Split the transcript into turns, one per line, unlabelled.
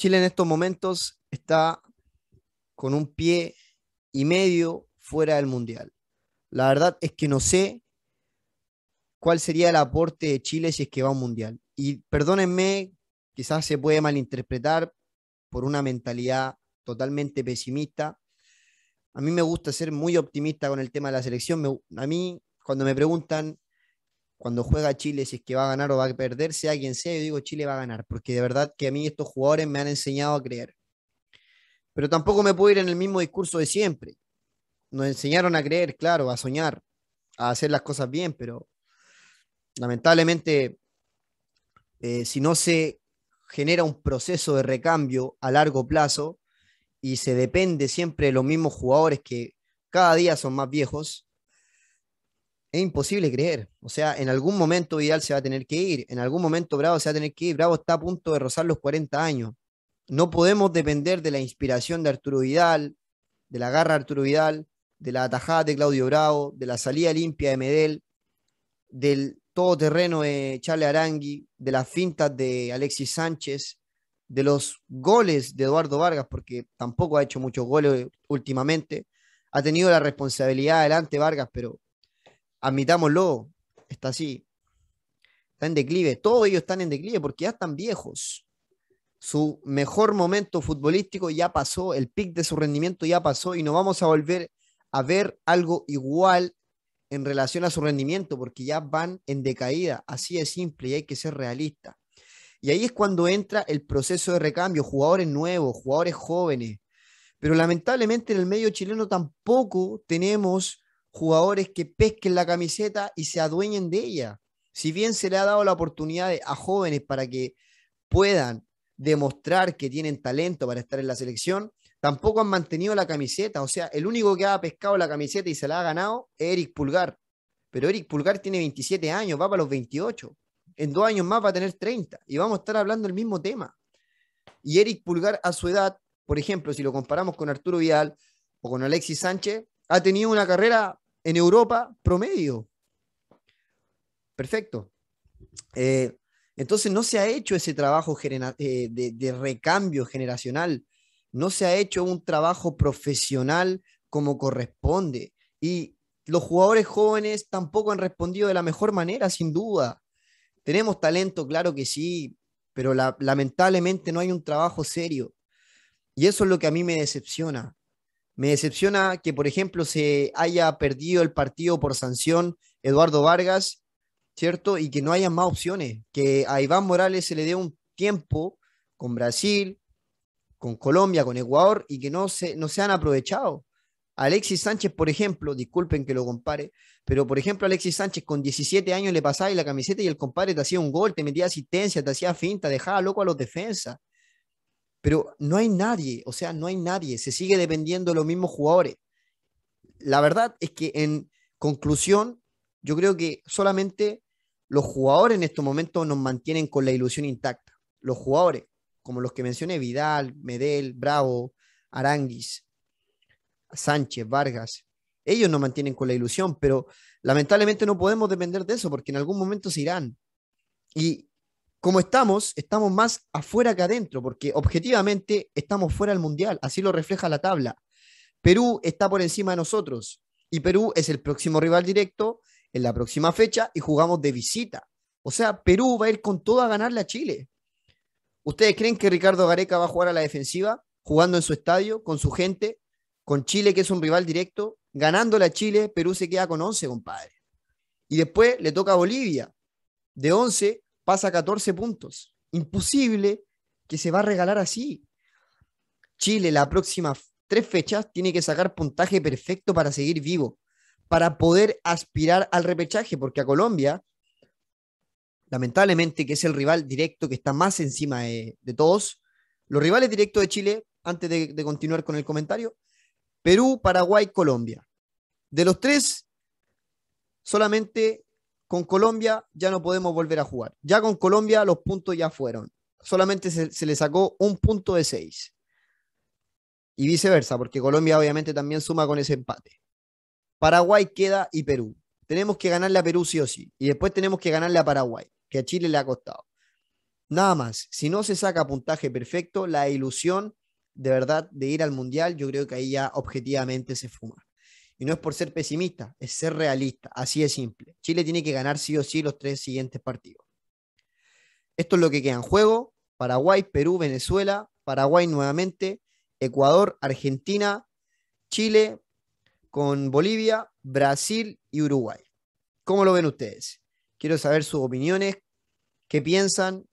Chile en estos momentos está con un pie y medio fuera del Mundial. La verdad es que no sé cuál sería el aporte de Chile si es que va a un Mundial. Y perdónenme, quizás se puede malinterpretar por una mentalidad totalmente pesimista. A mí me gusta ser muy optimista con el tema de la selección. a mí, cuando me preguntan cuando juega Chile, si es que va a ganar o va a perder, sea quien sea, yo digo Chile va a ganar, porque de verdad que a mí estos jugadores me han enseñado a creer. Pero tampoco me puedo ir en el mismo discurso de siempre. Nos enseñaron a creer, claro, a soñar, a hacer las cosas bien, pero lamentablemente, eh, si no se genera un proceso de recambio a largo plazo y se depende siempre de los mismos jugadores que cada día son más viejos, es imposible creer. O sea, en algún momento Vidal se va a tener que ir, en algún momento Bravo se va a tener que ir. Bravo está a punto de rozar los 40 años. No podemos depender de la inspiración de Arturo Vidal, de la garra de Arturo Vidal, de la atajada de Claudio Bravo, de la salida limpia de Medel, del todoterreno de Charles Arangui, de las fintas de Alexis Sánchez, de los goles de Eduardo Vargas, porque tampoco ha hecho muchos goles últimamente. Ha tenido la responsabilidad adelante Vargas, pero admitámoslo, está así, está en declive, todos ellos están en declive porque ya están viejos. Su mejor momento futbolístico ya pasó, el pic de su rendimiento ya pasó y no vamos a volver a ver algo igual en relación a su rendimiento porque ya van en decaída, así de simple y hay que ser realista. Y ahí es cuando entra el proceso de recambio, jugadores nuevos, jugadores jóvenes. Pero lamentablemente en el medio chileno tampoco tenemos jugadores que pesquen la camiseta y se adueñen de ella. Si bien se le ha dado la oportunidad a jóvenes para que puedan demostrar que tienen talento para estar en la selección, tampoco han mantenido la camiseta. O sea, el único que ha pescado la camiseta y se la ha ganado es Eric Pulgar. Pero Eric Pulgar tiene 27 años, va para los 28. En dos años más va a tener 30 y vamos a estar hablando del mismo tema. Y Eric Pulgar a su edad, por ejemplo, si lo comparamos con Arturo Vidal o con Alexis Sánchez, ha tenido una carrera en Europa promedio. Perfecto. Eh, entonces no se ha hecho ese trabajo eh, de, recambio generacional, no se ha hecho un trabajo profesional como corresponde. Y los jugadores jóvenes tampoco han respondido de la mejor manera, sin duda. Tenemos talento, claro que sí, pero lamentablemente no hay un trabajo serio. Y eso es lo que a mí me decepciona. Me decepciona que, por ejemplo, se haya perdido el partido por sanción Eduardo Vargas, ¿cierto? Y que no haya más opciones, que a Iván Morales se le dé un tiempo con Brasil, con Colombia, con Ecuador, y que no se, no se han aprovechado. Alexis Sánchez, por ejemplo, disculpen que lo compare, pero por ejemplo, Alexis Sánchez con 17 años le pasaba y la camiseta y el compadre te hacía un gol, te metía asistencia, te hacía finta, dejaba loco a los defensas pero no hay nadie, o sea, no hay nadie, se sigue dependiendo de los mismos jugadores. La verdad es que en conclusión, yo creo que solamente los jugadores en estos momentos nos mantienen con la ilusión intacta. Los jugadores, como los que mencioné, Vidal, Medel, Bravo, Aranguis, Sánchez, Vargas, ellos nos mantienen con la ilusión, pero lamentablemente no podemos depender de eso porque en algún momento se irán. Y como estamos, estamos más afuera que adentro, porque objetivamente estamos fuera del Mundial, así lo refleja la tabla. Perú está por encima de nosotros y Perú es el próximo rival directo en la próxima fecha y jugamos de visita. O sea, Perú va a ir con todo a ganarle a Chile. ¿Ustedes creen que Ricardo Gareca va a jugar a la defensiva, jugando en su estadio, con su gente, con Chile, que es un rival directo? Ganándole a Chile, Perú se queda con 11, compadre. Y después le toca a Bolivia. De 11, pasa 14 puntos. Imposible que se va a regalar así. Chile, la próxima tres fechas, tiene que sacar puntaje perfecto para seguir vivo, para poder aspirar al repechaje, porque a Colombia, lamentablemente, que es el rival directo que está más encima de, todos, los rivales directos de Chile, antes de, de continuar con el comentario, Perú, Paraguay, Colombia. De los tres, solamente con Colombia ya no podemos volver a jugar. Ya con Colombia los puntos ya fueron. Solamente se, le sacó un punto de seis. Y viceversa, porque Colombia obviamente también suma con ese empate. Paraguay queda y Perú. Tenemos que ganarle a Perú sí o sí. Y después tenemos que ganarle a Paraguay, que a Chile le ha costado. Nada más. Si no se saca puntaje perfecto, la ilusión de verdad de ir al Mundial, yo creo que ahí ya objetivamente se fuma. Y no es por ser pesimista, es ser realista, así de simple. Chile tiene que ganar sí o sí los tres siguientes partidos. Esto es lo que queda en juego. Paraguay, Perú, Venezuela, Paraguay nuevamente, Ecuador, Argentina, Chile con Bolivia, Brasil y Uruguay. ¿Cómo lo ven ustedes? Quiero saber sus opiniones, qué piensan,